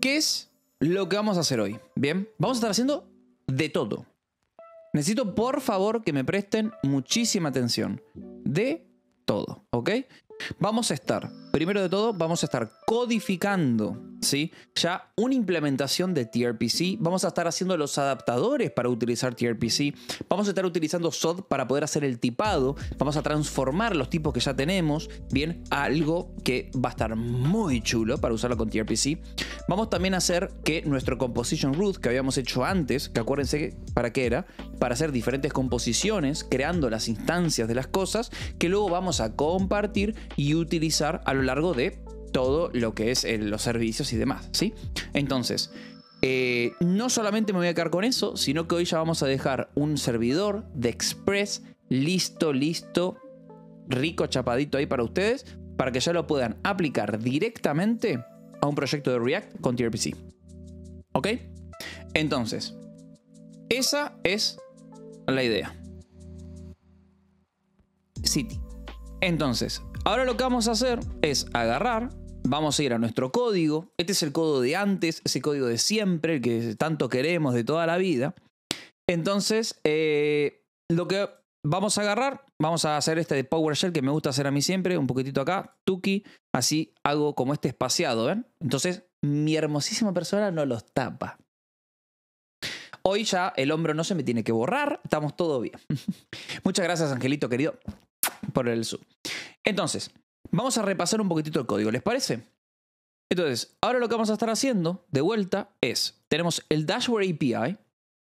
¿Qué es lo que vamos a hacer hoy? Bien, vamos a estar haciendo de todo. Necesito por favor que me presten muchísima atención. De todo, ¿ok? Vamos a estar Primero de todo, vamos a estar codificando, ¿sí? Ya una implementación de TRPC. Vamos a estar haciendo los adaptadores para utilizar TRPC. Vamos a estar utilizando SOD para poder hacer el tipado. Vamos a transformar los tipos que ya tenemos, bien, algo que va a estar muy chulo para usarlo con TRPC. Vamos también a hacer que nuestro composition root que habíamos hecho antes, que acuérdense para qué era, para hacer diferentes composiciones, creando las instancias de las cosas, que luego vamos a compartir y utilizar a lo largo de todo lo que es eh, los servicios y demás, ¿sí? Entonces, eh, no solamente me voy a quedar con eso, sino que hoy ya vamos a dejar un servidor de Express listo, listo, rico, chapadito ahí para ustedes, para que ya lo puedan aplicar directamente a un proyecto de React con TRPC. ¿Ok? Entonces, esa es la idea. City. Entonces, Ahora lo que vamos a hacer es agarrar, vamos a ir a nuestro código. Este es el código de antes, ese código de siempre, el que tanto queremos de toda la vida. Entonces, eh, lo que vamos a agarrar, vamos a hacer este de PowerShell que me gusta hacer a mí siempre, un poquitito acá, tuki, así hago como este espaciado, ¿ven? Entonces, mi hermosísima persona no los tapa. Hoy ya el hombro no se me tiene que borrar, estamos todo bien. Muchas gracias, Angelito querido, por el sub. Entonces, vamos a repasar un poquitito el código, ¿les parece? Entonces, ahora lo que vamos a estar haciendo de vuelta es, tenemos el Dashboard API,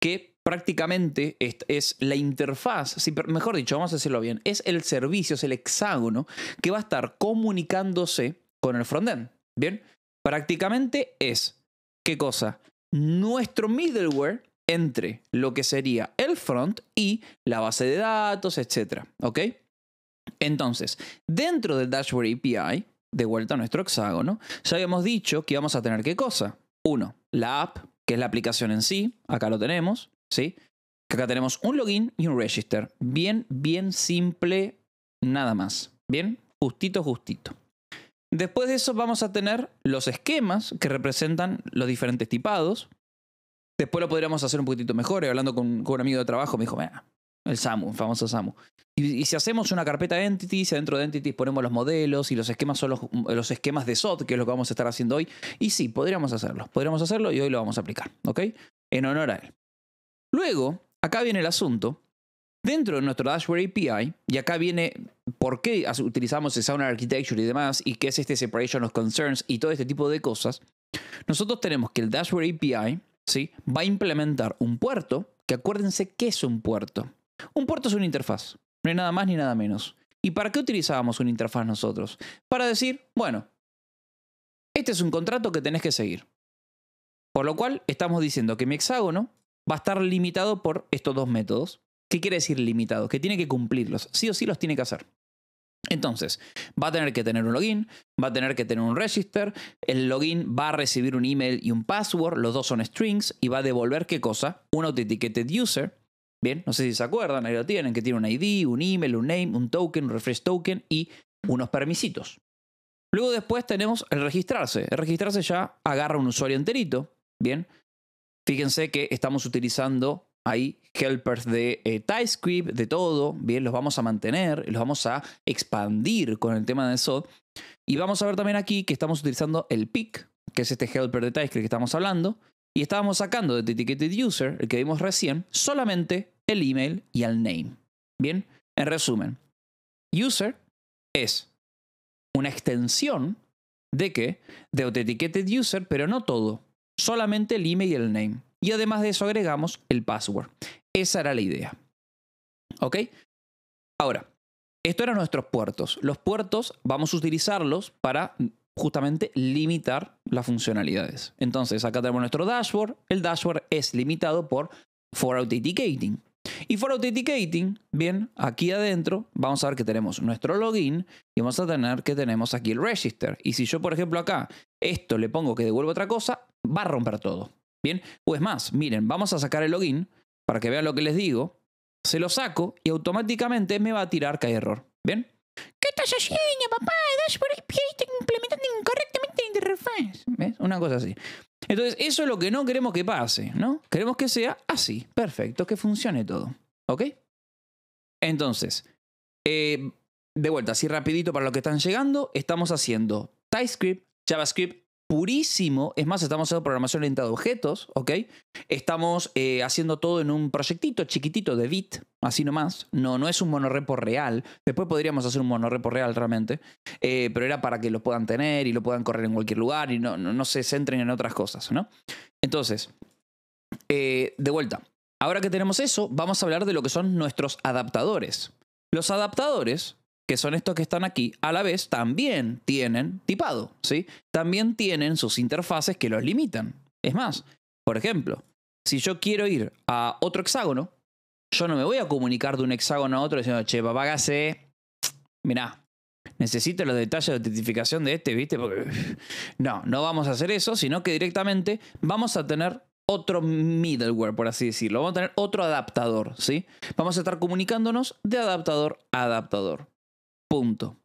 que prácticamente es, la interfaz, mejor dicho, vamos a decirlo bien, es el servicio, es el hexágono que va a estar comunicándose con el frontend. Bien, prácticamente es, ¿qué cosa? Nuestro middleware entre lo que sería el front y la base de datos, etc. ¿Ok? Entonces, dentro del Dashboard API, de vuelta a nuestro hexágono, ya habíamos dicho que íbamos a tener qué cosa. Uno, la app, que es la aplicación en sí, acá lo tenemos, ¿sí? acá tenemos un login y un register. Bien, bien simple, nada más. Bien, justito, justito. Después de eso vamos a tener los esquemas que representan los diferentes tipados. Después lo podríamos hacer un poquito mejor. Y hablando con, un amigo de trabajo me dijo, mira, el SAMU, el famoso SAMU. Y, si hacemos una carpeta de entities, adentro de entities ponemos los modelos y los esquemas son mm, los, esquemas de SOT, que es lo que vamos a estar haciendo hoy. Y sí, podríamos hacerlo. Podríamos hacerlo y hoy lo vamos a aplicar, ¿ok? En honor a él. Luego, acá viene el asunto. Dentro de nuestro Dashboard API, y acá viene por qué utilizamos el Sound Architecture y demás, y qué es este Separation of Concerns y todo este tipo de cosas, nosotros tenemos que el Dashboard API ¿sí? va a implementar un puerto, que acuérdense qué es un puerto. Un puerto es una interfaz, no hay nada más ni nada menos. ¿Y para qué utilizábamos una interfaz nosotros? Para decir, bueno, este es un contrato que tenés que seguir. Por lo cual estamos diciendo que mi hexágono va a estar limitado por estos dos métodos. ¿Qué quiere decir limitado? Que tiene que cumplirlos, sí o sí los tiene que hacer. Entonces, va a tener que tener un login, va a tener que tener un register, el login va a recibir un email y un password, los dos son strings, y va a devolver qué cosa? Un authenticated user, Bien, no sé si se acuerdan, ahí lo tienen, que tiene un ID, un email, un name, un token, un refresh token y unos permisitos. Luego después tenemos el registrarse. El registrarse ya agarra un usuario enterito. Bien, fíjense que estamos utilizando ahí helpers de eh, TypeScript, de todo. Bien, los vamos a mantener, los vamos a expandir con el tema de SOD. Y vamos a ver también aquí que estamos utilizando el PIC, que es este helper de TypeScript que estamos hablando y estábamos sacando de Ticketed User, el que vimos recién, solamente el email y el name. Bien, en resumen, user es una extensión de que De Authenticated User, pero no todo, solamente el email y el name. Y además de eso agregamos el password. Esa era la idea. ¿Ok? Ahora, esto eran nuestros puertos. Los puertos vamos a utilizarlos para justamente limitar las funcionalidades. Entonces, acá tenemos nuestro dashboard. El dashboard es limitado por for authenticating. Y for authenticating, bien, aquí adentro vamos a ver que tenemos nuestro login y vamos a tener que tenemos aquí el register. Y si yo, por ejemplo, acá esto le pongo que devuelva otra cosa, va a romper todo. Bien, pues más, miren, vamos a sacar el login para que vean lo que les digo. Se lo saco y automáticamente me va a tirar que hay error. ¿Bien? ¿Qué estás haciendo, papá? por implementando incorrectamente la ¿Ves? Una cosa así. Entonces, eso es lo que no queremos que pase, ¿no? Queremos que sea así, perfecto, que funcione todo. ¿Ok? Entonces, eh, de vuelta, así rapidito para los que están llegando, estamos haciendo TypeScript, JavaScript purísimo. Es más, estamos haciendo programación orientada a objetos, ¿ok? Estamos eh, haciendo todo en un proyectito chiquitito de bit, así nomás. No, no es un monorepo real. Después podríamos hacer un monorepo real realmente, eh, pero era para que lo puedan tener y lo puedan correr en cualquier lugar y no, no, se centren en otras cosas, ¿no? Entonces, eh, de vuelta. Ahora que tenemos eso, vamos a hablar de lo que son nuestros adaptadores. Los adaptadores que son estos que están aquí, a la vez también tienen tipado, ¿sí? También tienen sus interfaces que los limitan. Es más, por ejemplo, si yo quiero ir a otro hexágono, yo no me voy a comunicar de un hexágono a otro diciendo, che, papá, hágase, mirá, necesito los detalles de autentificación de este, ¿viste? Porque... No, no vamos a hacer eso, sino que directamente vamos a tener otro middleware, por así decirlo. Vamos a tener otro adaptador, ¿sí? Vamos a estar comunicándonos de adaptador a adaptador. Punto.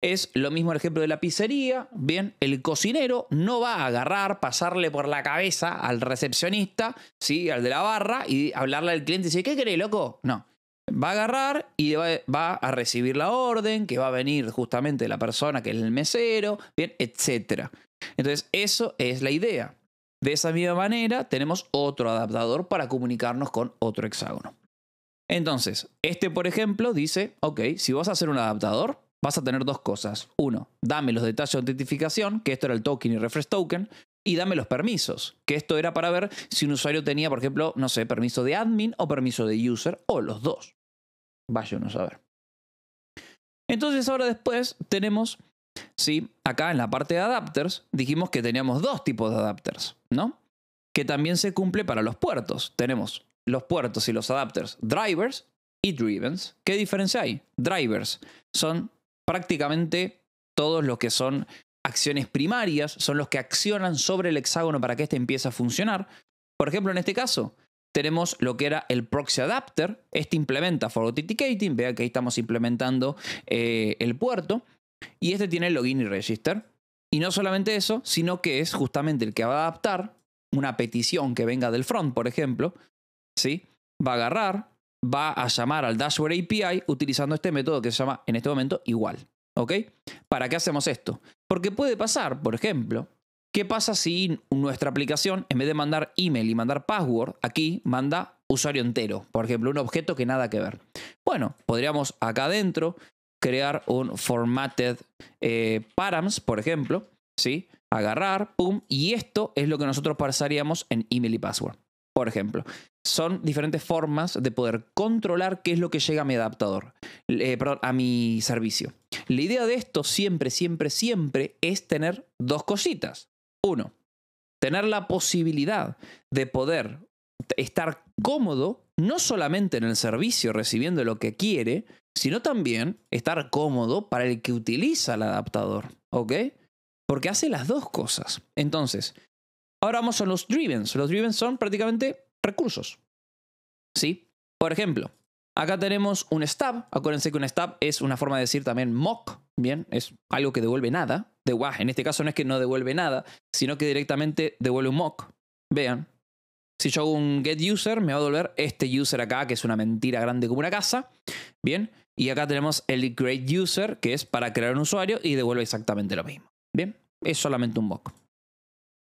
Es lo mismo el ejemplo de la pizzería. Bien, el cocinero no va a agarrar, pasarle por la cabeza al recepcionista, ¿sí? al de la barra, y hablarle al cliente y decir, ¿qué querés, loco? No. Va a agarrar y va a recibir la orden, que va a venir justamente la persona que es el mesero, bien, etc. Entonces, eso es la idea. De esa misma manera, tenemos otro adaptador para comunicarnos con otro hexágono. Entonces, este por ejemplo dice, ok, si vas a hacer un adaptador, vas a tener dos cosas. Uno, dame los detalles de autentificación, que esto era el token y refresh token, y dame los permisos, que esto era para ver si un usuario tenía, por ejemplo, no sé, permiso de admin o permiso de user, o los dos. Vaya a ver. Entonces ahora después tenemos, sí, acá en la parte de adapters, dijimos que teníamos dos tipos de adapters, ¿no? Que también se cumple para los puertos. Tenemos los puertos y los adapters drivers y drivens. ¿Qué diferencia hay? Drivers son prácticamente todos los que son acciones primarias, son los que accionan sobre el hexágono para que éste empiece a funcionar. Por ejemplo, en este caso, tenemos lo que era el proxy adapter. Este implementa for authenticating. Vea que ahí estamos implementando eh, el puerto. Y este tiene el login y register. Y no solamente eso, sino que es justamente el que va a adaptar una petición que venga del front, por ejemplo, ¿sí? Va a agarrar, va a llamar al Dashboard API utilizando este método que se llama en este momento igual. ¿Ok? ¿Para qué hacemos esto? Porque puede pasar, por ejemplo, ¿qué pasa si nuestra aplicación, en vez de mandar email y mandar password, aquí manda usuario entero? Por ejemplo, un objeto que nada que ver. Bueno, podríamos acá adentro crear un formatted eh, params, por ejemplo, ¿sí? Agarrar, pum, y esto es lo que nosotros pasaríamos en email y password. Por ejemplo, son diferentes formas de poder controlar qué es lo que llega a mi adaptador, eh, perdón, a mi servicio. La idea de esto siempre, siempre, siempre es tener dos cositas. Uno, tener la posibilidad de poder estar cómodo, no solamente en el servicio recibiendo lo que quiere, sino también estar cómodo para el que utiliza el adaptador, ¿ok? Porque hace las dos cosas. Entonces, Ahora vamos a los drivens. Los drivens son prácticamente recursos. ¿Sí? Por ejemplo, acá tenemos un stub. Acuérdense que un stub es una forma de decir también mock. Bien, es algo que devuelve nada. De wah. En este caso no es que no devuelve nada, sino que directamente devuelve un mock. Vean. Si yo hago un get user, me va a devolver este user acá, que es una mentira grande como una casa. Bien. Y acá tenemos el create user, que es para crear un usuario y devuelve exactamente lo mismo. Bien. Es solamente un mock.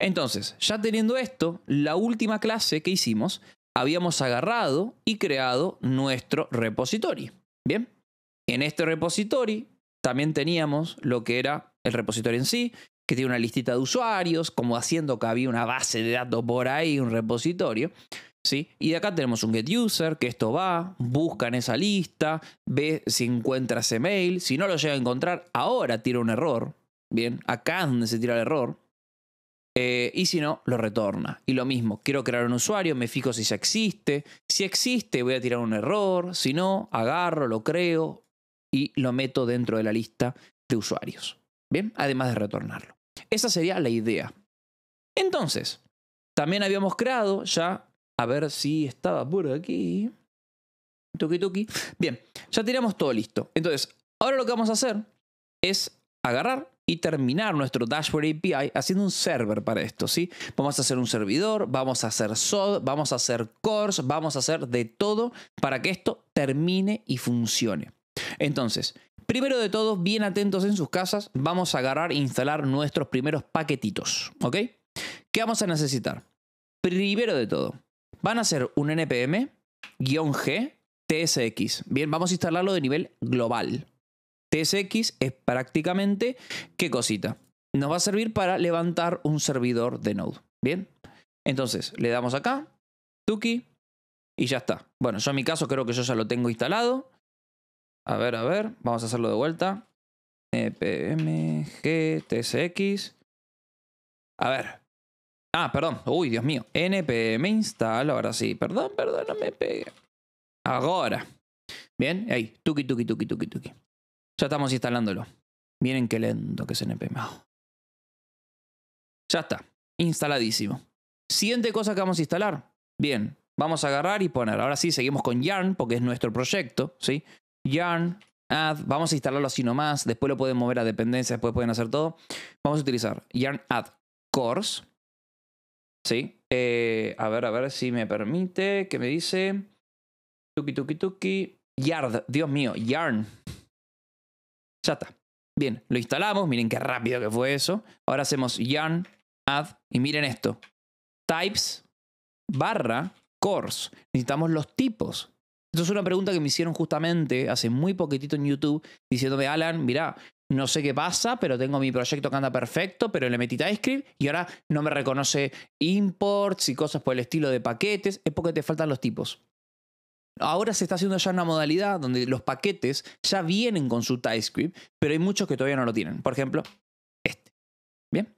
Entonces, ya teniendo esto, la última clase que hicimos, habíamos agarrado y creado nuestro repository. Bien, en este repository también teníamos lo que era el repositorio en sí, que tiene una listita de usuarios, como haciendo que había una base de datos por ahí, un repositorio. ¿Sí? Y de acá tenemos un get user, que esto va, busca en esa lista, ve si encuentra ese mail, si no lo llega a encontrar, ahora tira un error, ¿bien? Acá es donde se tira el error, eh, y si no, lo retorna. Y lo mismo, quiero crear un usuario, me fijo si ya existe. Si existe, voy a tirar un error. Si no, agarro, lo creo y lo meto dentro de la lista de usuarios. Bien, además de retornarlo. Esa sería la idea. Entonces, también habíamos creado ya, a ver si estaba por aquí. toqui toqui Bien, ya tiramos todo listo. Entonces, ahora lo que vamos a hacer es agarrar y terminar nuestro Dashboard API haciendo un server para esto, ¿sí? Vamos a hacer un servidor, vamos a hacer SOD, vamos a hacer CORS, vamos a hacer de todo para que esto termine y funcione. Entonces, primero de todo, bien atentos en sus casas, vamos a agarrar e instalar nuestros primeros paquetitos, ¿ok? ¿Qué vamos a necesitar? Primero de todo, van a ser un npm-g tsx. Bien, vamos a instalarlo de nivel global, TSX es prácticamente, ¿qué cosita? Nos va a servir para levantar un servidor de Node. Bien, entonces le damos acá, Tuki, y ya está. Bueno, yo en mi caso creo que yo ya lo tengo instalado. A ver, a ver, vamos a hacerlo de vuelta. NPMG e TSX. A ver. Ah, perdón. Uy, Dios mío. NPM install. Ahora sí. Perdón, perdón, no me pegue Ahora. Bien, ahí. Tuki, tuki, tuki, tuki, tuki. Ya estamos instalándolo. Miren qué lento que es NPM. Ya está, instaladísimo. Siguiente cosa que vamos a instalar. Bien, vamos a agarrar y poner. Ahora sí, seguimos con Yarn porque es nuestro proyecto, ¿sí? Yarn, add, vamos a instalarlo así nomás, después lo pueden mover a dependencia, después pueden hacer todo. Vamos a utilizar Yarn add course, ¿sí? Eh, a ver, a ver si me permite, ¿Qué me dice... Tuki, tuki, tuki. Yard, Dios mío, yarn. Ya está. Bien, lo instalamos. Miren qué rápido que fue eso. Ahora hacemos yarn add y miren esto. Types barra cores. Necesitamos los tipos. Esto es una pregunta que me hicieron justamente hace muy poquitito en YouTube diciéndome, Alan, mira, no sé qué pasa, pero tengo mi proyecto que anda perfecto, pero le metí TypeScript y ahora no me reconoce imports y cosas por el estilo de paquetes. Es porque te faltan los tipos. Ahora se está haciendo ya una modalidad donde los paquetes ya vienen con su TypeScript, pero hay muchos que todavía no lo tienen. Por ejemplo, este. Bien.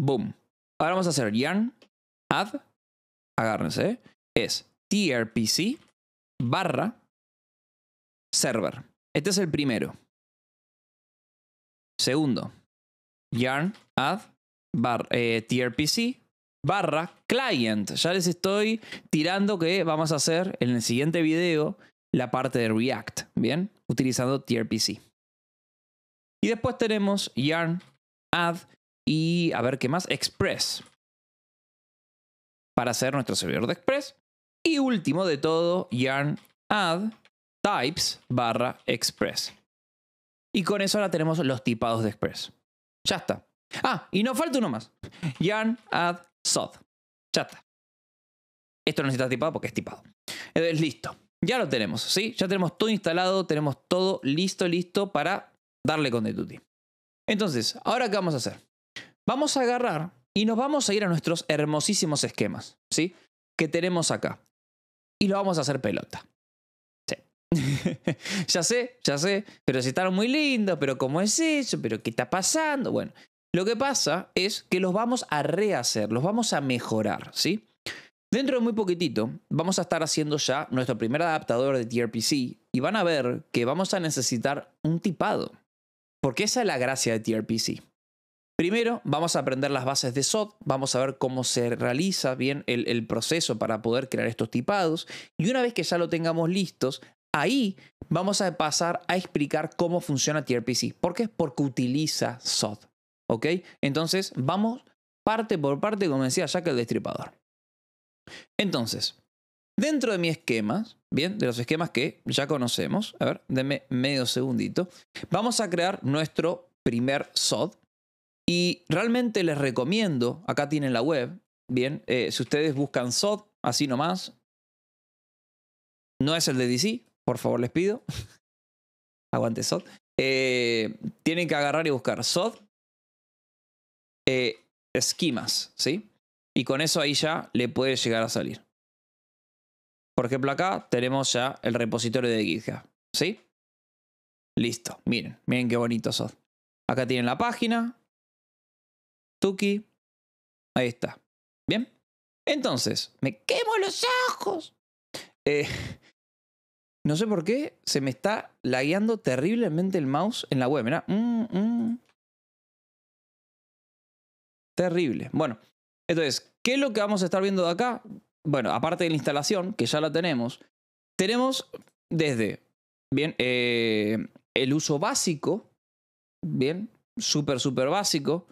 Boom. Ahora vamos a hacer yarn add, agárrense, es trpc barra server. Este es el primero. Segundo, yarn add bar, eh, trpc barra client. Ya les estoy tirando que vamos a hacer en el siguiente video la parte de React, ¿bien? Utilizando tRPC. Y después tenemos Yarn, Add y, a ver qué más, Express. Para hacer nuestro servidor de Express. Y último de todo, Yarn, Add, Types barra Express. Y con eso ahora tenemos los tipados de Express. Ya está. Ah, y nos falta uno más. Yarn, Add, SOD. Ya Esto no necesita tipado porque es tipado. Entonces, listo. Ya lo tenemos, ¿sí? Ya tenemos todo instalado, tenemos todo listo, listo para darle con Duty. Entonces, ¿ahora qué vamos a hacer? Vamos a agarrar y nos vamos a ir a nuestros hermosísimos esquemas, ¿sí? Que tenemos acá. Y lo vamos a hacer pelota. Sí. ya sé, ya sé, pero si están muy lindos, pero ¿cómo es eso? ¿Pero qué está pasando? Bueno, lo que pasa es que los vamos a rehacer, los vamos a mejorar, ¿sí? Dentro de muy poquitito vamos a estar haciendo ya nuestro primer adaptador de TRPC y van a ver que vamos a necesitar un tipado, porque esa es la gracia de TRPC. Primero vamos a aprender las bases de SOT, vamos a ver cómo se realiza bien el, proceso para poder crear estos tipados y una vez que ya lo tengamos listos, ahí vamos a pasar a explicar cómo funciona TRPC. porque es Porque utiliza SOT. ¿Ok? Entonces, vamos parte por parte, como decía Jack el Destripador. Entonces, dentro de mis esquemas, bien, de los esquemas que ya conocemos, a ver, denme medio segundito, vamos a crear nuestro primer SOD. Y realmente les recomiendo, acá tienen la web, bien, eh, si ustedes buscan SOD, así nomás, no es el de DC, por favor les pido, aguante SOD, eh, tienen que agarrar y buscar SOD eh, esquimas, ¿sí? Y con eso ahí ya le puede llegar a salir. Por ejemplo, acá tenemos ya el repositorio de GitHub, ¿sí? Listo, miren, miren qué bonito son. Acá tienen la página. Tuki. Ahí está. ¿Bien? Entonces, me quemo los ojos. Eh, no sé por qué se me está lagueando terriblemente el mouse en la web. Mira, mm, mm. Terrible. Bueno, entonces, ¿qué es lo que vamos a estar viendo de acá? Bueno, aparte de la instalación, que ya la tenemos, tenemos desde, bien, eh, el uso básico, bien, súper, súper básico.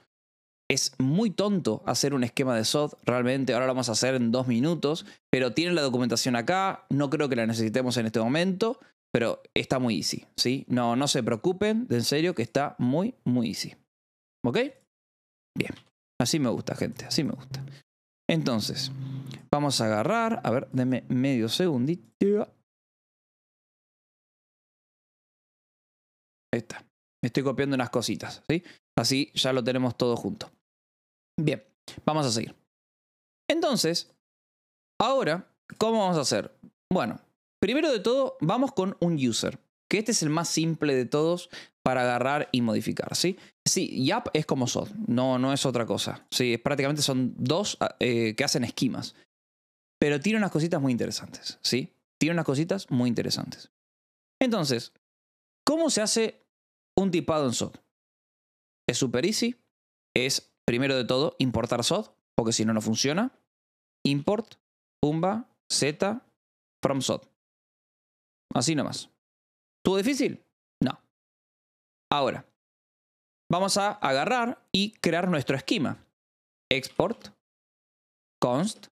Es muy tonto hacer un esquema de SOD, realmente ahora lo vamos a hacer en dos minutos, pero tienen la documentación acá, no creo que la necesitemos en este momento, pero está muy easy, ¿sí? No, no se preocupen, en serio que está muy, muy easy. ¿Ok? Bien. Así me gusta, gente, así me gusta. Entonces, vamos a agarrar, a ver, denme medio segundito. Ahí está. Estoy copiando unas cositas, ¿sí? Así ya lo tenemos todo junto. Bien, vamos a seguir. Entonces, ahora, ¿cómo vamos a hacer? Bueno, primero de todo, vamos con un user, que este es el más simple de todos para agarrar y modificar, ¿sí? Sí, YAP es como SOD, no, no es otra cosa. Sí, prácticamente son dos ah, eh, que hacen esquemas. Pero tiene unas cositas muy interesantes, ¿sí? Tiene unas cositas muy interesantes. Entonces, ¿cómo se hace un tipado en SOD? Es super easy. Es, primero de todo, importar SOD, porque si no, no funciona. Import, pumba, z, from SOD. Así nomás. ¿Tú difícil? Ahora, vamos a agarrar y crear nuestro esquema. Export, const,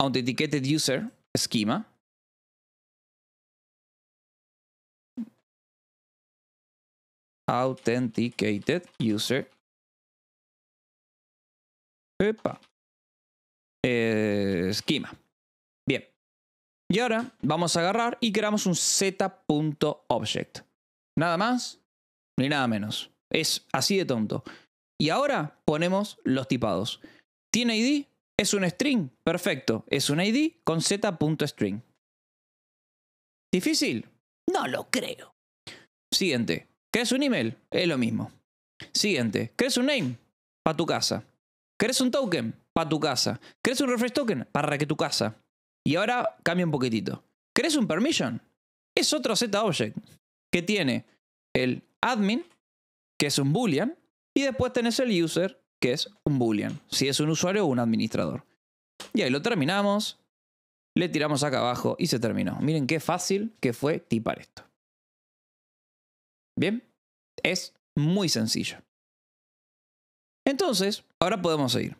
authenticated user, esquema. Authenticated user. Eh, esquema. Bien. Y ahora vamos a agarrar y creamos un z.object. Nada más, ni nada menos. Es así de tonto. Y ahora ponemos los tipados. ¿Tiene ID? Es un string. Perfecto. Es un ID con z.string. ¿Difícil? No lo creo. Siguiente. es un email? Es lo mismo. Siguiente. es un name? Para tu casa. es un token? Para tu casa. es un refresh token? Para que tu casa. Y ahora cambia un poquitito. es un permission? Es otro Z object que tiene el admin, que es un boolean, y después tenés el user, que es un boolean, si es un usuario o un administrador. Y ahí lo terminamos, le tiramos acá abajo y se terminó. Miren qué fácil que fue tipar esto. Bien, es muy sencillo. Entonces, ahora podemos seguir.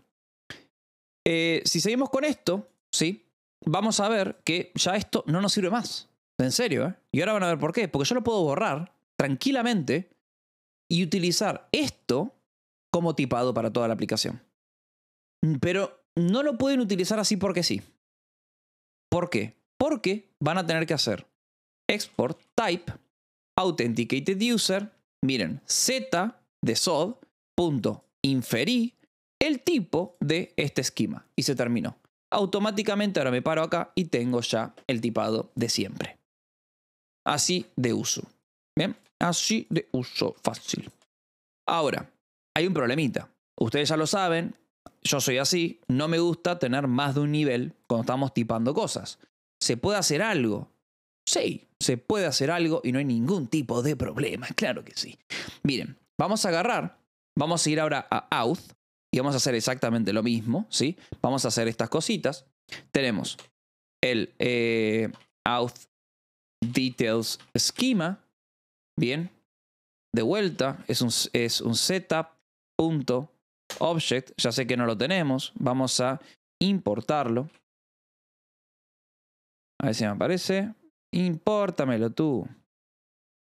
Eh, si seguimos con esto, ¿sí? Vamos a ver que ya esto no nos sirve más. En serio, ¿eh? Y ahora van a ver por qué. Porque yo lo puedo borrar tranquilamente y utilizar esto como tipado para toda la aplicación. Mm, pero no lo pueden utilizar así porque sí. ¿Por qué? Porque van a tener que hacer export type authenticated user, miren, z de sod, punto, inferí el tipo de este esquema y se terminó. Automáticamente ahora me paro acá y tengo ya el tipado de siempre. Así de uso. Bien. Así de uso fácil. Ahora, hay un problemita. Ustedes ya lo saben, yo soy así, no me gusta tener más de un nivel cuando estamos tipando cosas. ¿Se puede hacer algo? Sí, se puede hacer algo y no hay ningún tipo de problema, claro que sí. Miren, vamos a agarrar, vamos a ir ahora a Auth y vamos a hacer exactamente lo mismo, ¿sí? Vamos a hacer estas cositas. Tenemos el eh, Auth Details Schema, Bien. De vuelta, es un, es un setup.object. Ya sé que no lo tenemos. Vamos a importarlo. A ver si me aparece. importamelo tú.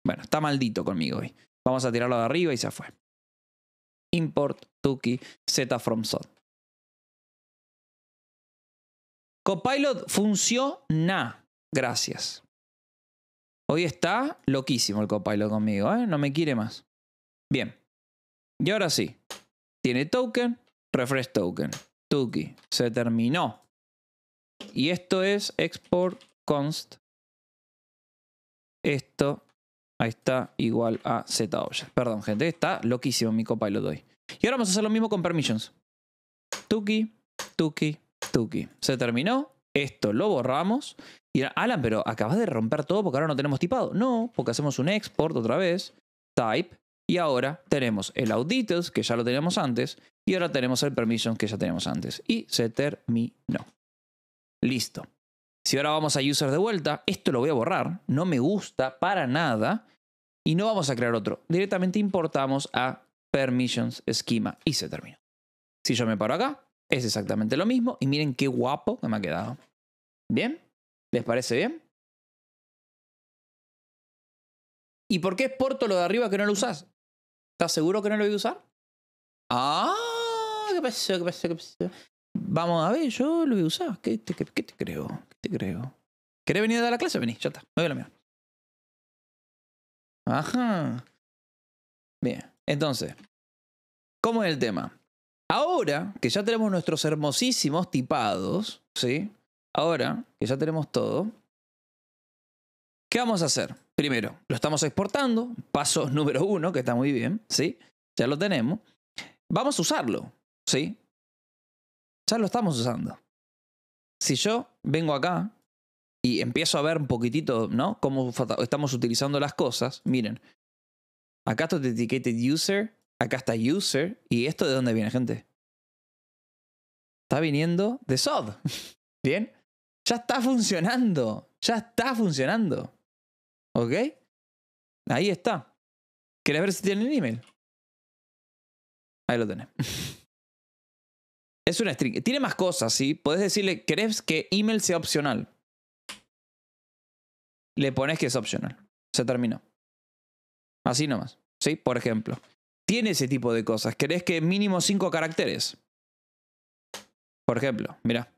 Bueno, está maldito conmigo hoy. Vamos a tirarlo de arriba y se fue. Import Tuki Z from Sot. Copilot funciona. Gracias. Hoy está loquísimo el copilot conmigo, ¿eh? No me quiere más. Bien. Y ahora sí. Tiene token, refresh token. Tuki. Se terminó. Y esto es export const. Esto. Ahí está igual a z. Perdón, gente. Está loquísimo mi copilot hoy. Y ahora vamos a hacer lo mismo con permissions. Tuki, tuki, tuki. Se terminó esto lo borramos. Y Alan, pero acabas de romper todo porque ahora no tenemos tipado. No, porque hacemos un export otra vez, type, y ahora tenemos el auditors, que ya lo teníamos antes, y ahora tenemos el permissions que ya teníamos antes. Y se terminó. Listo. Si ahora vamos a users de vuelta, esto lo voy a borrar, no me gusta para nada, y no vamos a crear otro. Directamente importamos a permissions schema y se terminó. Si yo me paro acá, es exactamente lo mismo y miren qué guapo que me ha quedado. ¿Bien? ¿Les parece bien? ¿Y por qué exporto lo de arriba que no lo usas ¿Estás seguro que no lo voy a usar? Ah, ¿qué pasó? ¿Qué pasó? ¿Qué pasó? Vamos a ver, yo lo voy a usar. ¿Qué te, qué te creo? ¿Qué te creo? ¿Querés venir a dar la clase? Vení, ya está. Me voy a la mía. Ajá. Bien, entonces, ¿cómo es el tema? Ahora que ya tenemos nuestros hermosísimos tipados, ¿sí? Ahora que ya tenemos todo, ¿qué vamos a hacer? Primero, lo estamos exportando, paso número uno, que está muy bien, ¿sí? Ya lo tenemos. Vamos a usarlo, ¿sí? Ya lo estamos usando. Si yo vengo acá y empiezo a ver un poquitito, ¿no? Cómo estamos utilizando las cosas, miren, acá está dedicated user, Acá está user. ¿Y esto de dónde viene, gente? Está viniendo de SOD. ¿Bien? Ya está funcionando. Ya está funcionando. ¿Ok? Ahí está. ¿Querés ver si tienen el email? Ahí lo tenés. Es una string. Tiene más cosas, ¿sí? Podés decirle, ¿querés que email sea opcional? Le pones que es opcional. Se terminó. Así nomás. ¿Sí? Por ejemplo tiene ese tipo de cosas. Querés que mínimo 5 caracteres. Por ejemplo, mira.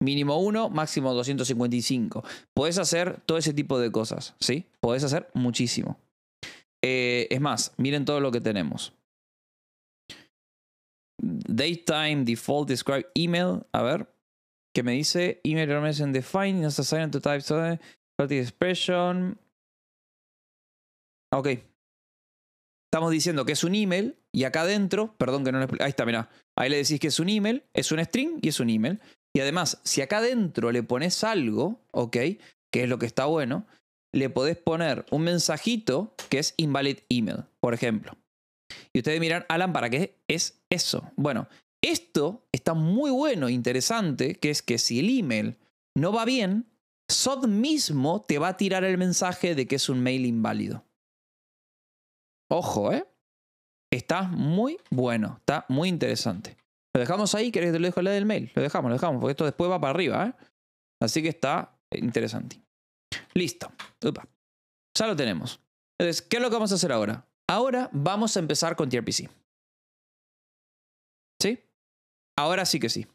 Mínimo 1, máximo 255. Podés hacer todo ese tipo de cosas, ¿sí? Podés hacer muchísimo. Eh, es más, miren todo lo que tenemos. Datetime, default, describe, email. A ver, ¿qué me dice? Email, information, define, not assigned to type, eh, expression. Ok. Estamos diciendo que es un email y acá adentro, perdón que no lo explico, ahí está, mirá, ahí le decís que es un email, es un string y es un email. Y además, si acá adentro le pones algo, ok, que es lo que está bueno, le podés poner un mensajito que es invalid email, por ejemplo. Y ustedes miran, Alan, ¿para qué es eso? Bueno, esto está muy bueno, interesante, que es que si el email no va bien, SOD mismo te va a tirar el mensaje de que es un mail inválido. Ojo, ¿eh? Está muy bueno, está muy interesante. Lo dejamos ahí, ¿querés que te lo dejo en la del mail? Lo dejamos, lo dejamos, porque esto después va para arriba, ¿eh? Así que está interesante. Listo. Ya lo tenemos. Entonces, ¿qué es lo que vamos a hacer ahora? Ahora vamos a empezar con TRPC. ¿Sí? Ahora sí que sí.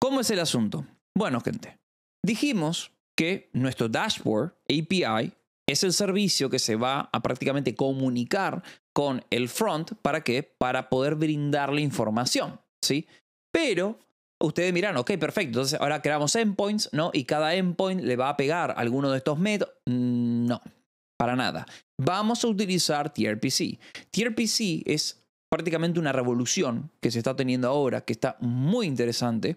¿Cómo es el asunto? Bueno, gente, dijimos que nuestro dashboard API es el servicio que se va a prácticamente comunicar con el front para que para poder brindarle información, ¿sí? Pero ustedes miran, ok, perfecto, entonces ahora creamos endpoints, ¿no? Y cada endpoint le va a pegar alguno de estos métodos. Mm, no, para nada. Vamos a utilizar TRPC. TRPC es prácticamente una revolución que se está teniendo ahora, que está muy interesante,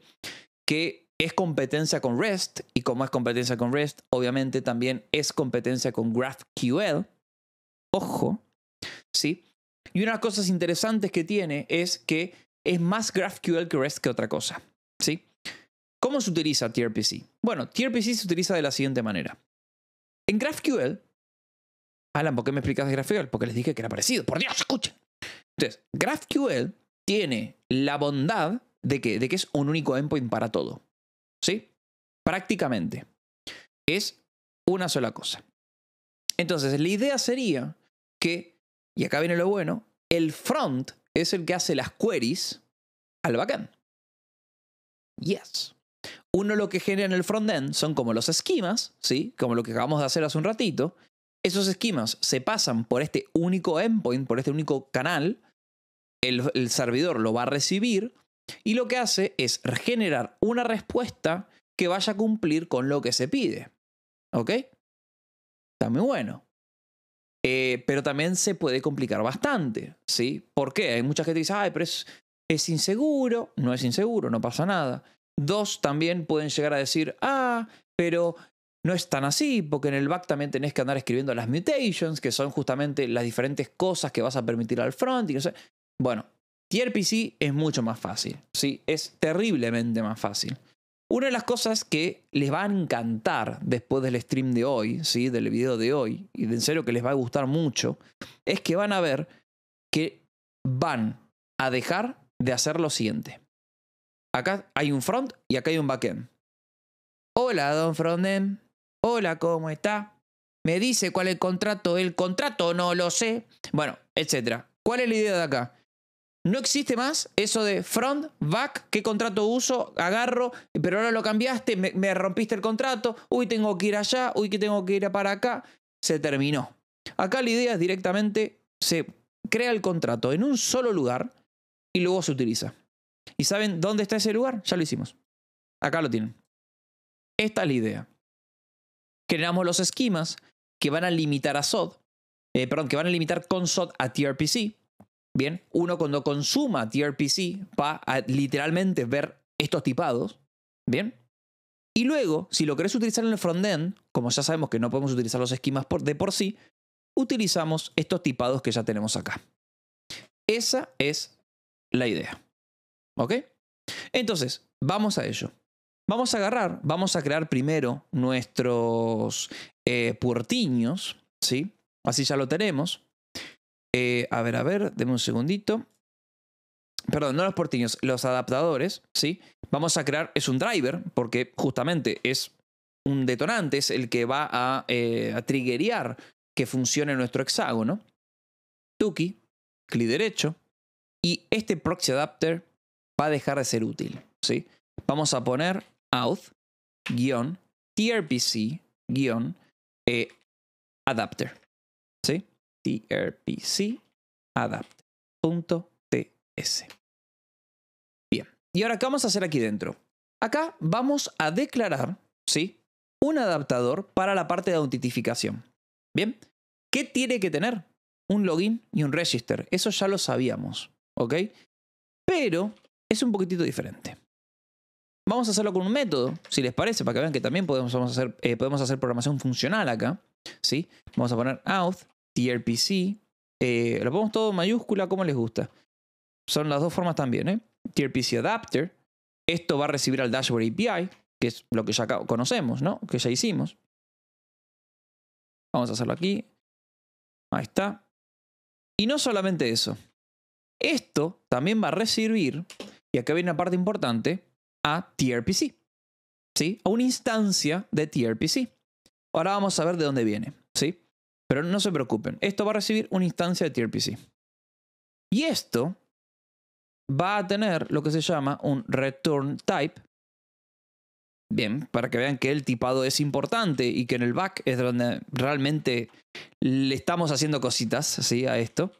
que es competencia con REST y como es competencia con REST, obviamente también es competencia con GraphQL. Ojo, ¿sí? Y una de las cosas interesantes que tiene es que es más GraphQL que REST que otra cosa, ¿sí? ¿Cómo se utiliza TRPC? Bueno, TRPC se utiliza de la siguiente manera. En GraphQL, Alan, ¿por qué me explicas GraphQL? Porque les dije que era parecido. Por Dios, escuchen. Entonces, GraphQL tiene la bondad de que, de que es un único endpoint para todo. ¿Sí? Prácticamente. Es una sola cosa. Entonces, la idea sería que, y acá viene lo bueno, el front es el que hace las queries al backend. Yes. Uno lo que genera en el frontend son como los esquemas, ¿sí? Como lo que acabamos de hacer hace un ratito. Esos esquemas se pasan por este único endpoint, por este único canal. El, el servidor lo va a recibir y lo que hace es generar una respuesta que vaya a cumplir con lo que se pide. ¿Ok? Está muy bueno. Eh, pero también se puede complicar bastante, ¿sí? ¿Por qué? Hay mucha gente que dice, ay, pero es, es inseguro. No es inseguro, no pasa nada. Dos, también pueden llegar a decir, ah, pero no es tan así, porque en el back también tenés que andar escribiendo las mutations, que son justamente las diferentes cosas que vas a permitir al front. Y sé. Bueno, PC es mucho más fácil, ¿sí? Es terriblemente más fácil. Una de las cosas que les va a encantar después del stream de hoy, ¿sí? Del video de hoy, y de en serio que les va a gustar mucho, es que van a ver que van a dejar de hacer lo siguiente. Acá hay un front y acá hay un backend. Hola, don Frontend. Hola, ¿cómo está? Me dice cuál es el contrato. El contrato no lo sé. Bueno, etc. ¿Cuál es la idea de acá? No existe más eso de front, back, qué contrato uso, agarro, pero ahora lo cambiaste, me, rompiste el contrato, uy, tengo que ir allá, uy, que tengo que ir para acá. Se terminó. Acá la idea es directamente, se crea el contrato en un solo lugar y luego se utiliza. ¿Y saben dónde está ese lugar? Ya lo hicimos. Acá lo tienen. Esta es la idea. Creamos los esquemas que van a limitar a SOD, eh, perdón, que van a limitar con SOD a TRPC Bien, uno cuando consuma TRPC va a literalmente ver estos tipados. Bien. Y luego, si lo querés utilizar en el frontend, como ya sabemos que no podemos utilizar los esquemas de por sí, utilizamos estos tipados que ya tenemos acá. Esa es la idea. ¿Ok? Entonces, vamos a ello. Vamos a agarrar, vamos a crear primero nuestros eh, puertiños, ¿sí? Así ya lo tenemos. Eh, a ver, a ver, deme un segundito. Perdón, no los portiños, los adaptadores, ¿sí? Vamos a crear, es un driver, porque justamente es un detonante, es el que va a, eh, que funcione nuestro hexágono. Tuki, clic derecho, y este proxy adapter va a dejar de ser útil, ¿sí? Vamos a poner out guión trpc guión eh, adapter trpcadapt.ts. Bien, ¿y ahora qué vamos a hacer aquí dentro? Acá vamos a declarar, ¿sí? Un adaptador para la parte de autentificación. Bien, ¿qué tiene que tener? Un login y un register. Eso ya lo sabíamos, ¿ok? Pero es un poquitito diferente. Vamos a hacerlo con un método, si les parece, para que vean que también podemos, vamos hacer, eh, podemos hacer programación funcional acá. ¿sí? Vamos a poner auth TRPC. Eh, lo ponemos todo mayúscula, como les gusta. Son las dos formas también, ¿eh? TRPC Adapter. Esto va a recibir al Dashboard API, que es lo que ya conocemos, ¿no? Que ya hicimos. Vamos a hacerlo aquí. Ahí está. Y no solamente eso. Esto también va a recibir, y acá viene una parte importante, a TRPC. ¿Sí? A una instancia de TRPC. Ahora vamos a ver de dónde viene. Pero no se preocupen, esto va a recibir una instancia de tRPC. Y esto va a tener lo que se llama un return type. Bien, para que vean que el tipado es importante y que en el back es donde realmente le estamos haciendo cositas ¿sí? a esto.